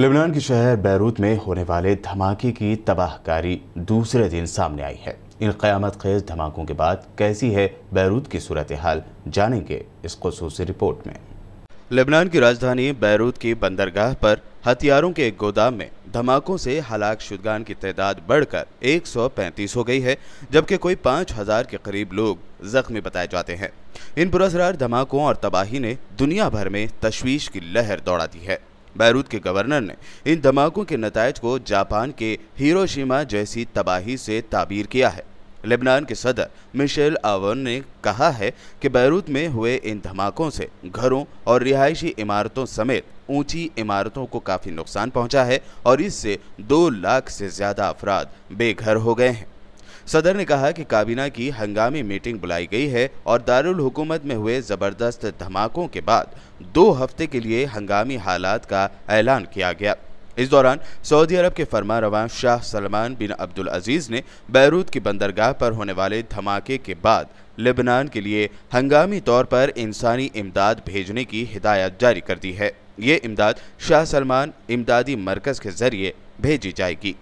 Lebanon के शहर Beirut में होने वाले धमाके की तबाहकारी दूसरे दिन सामने आई है इन क़्यामत खेज धमाकों के बाद कैसी है बैरूत की सूरत हाल जानेंगे इस खसूस रिपोर्ट में लेबनान की राजधानी बैरूत की बंदरगाह पर हथियारों के एक गोदाम में धमाकों से हलाक शुदगान की तादाद बढ़कर 135 हो गई है जबकि कोई 5000 के करीब लोग जख्मी बताए जाते हैं इन पुरस्कार धमाकों और तबाही ने दुनिया भर में तशवीश की लहर दौड़ा दी है बैरूत के गवर्नर ने इन धमाकों के नतज को जापान के हिरोशिमा जैसी तबाही से ताबीर किया है लेबनान के सदर मिशेल आवन ने कहा है कि बैरूत में हुए इन धमाकों से घरों और रिहायशी इमारतों समेत ऊंची इमारतों को काफ़ी नुकसान पहुंचा है और इससे दो लाख से ज़्यादा अफराद बेघर हो गए हैं सदर ने कहा कि काबीना की हंगामी मीटिंग बुलाई गई है और दारुल हुकूमत में हुए ज़बरदस्त धमाकों के बाद दो हफ्ते के लिए हंगामी हालात का ऐलान किया गया इस दौरान सऊदी अरब के फरमा रवान शाह सलमान बिन अब्दुल अजीज़ ने बैरूत की बंदरगाह पर होने वाले धमाके के बाद लेबनान के लिए हंगामी तौर पर इंसानी इमदाद भेजने की हिदायत जारी कर दी है ये इमदाद शाह सलमान इमदादी मरकज़ के जरिए भेजी जाएगी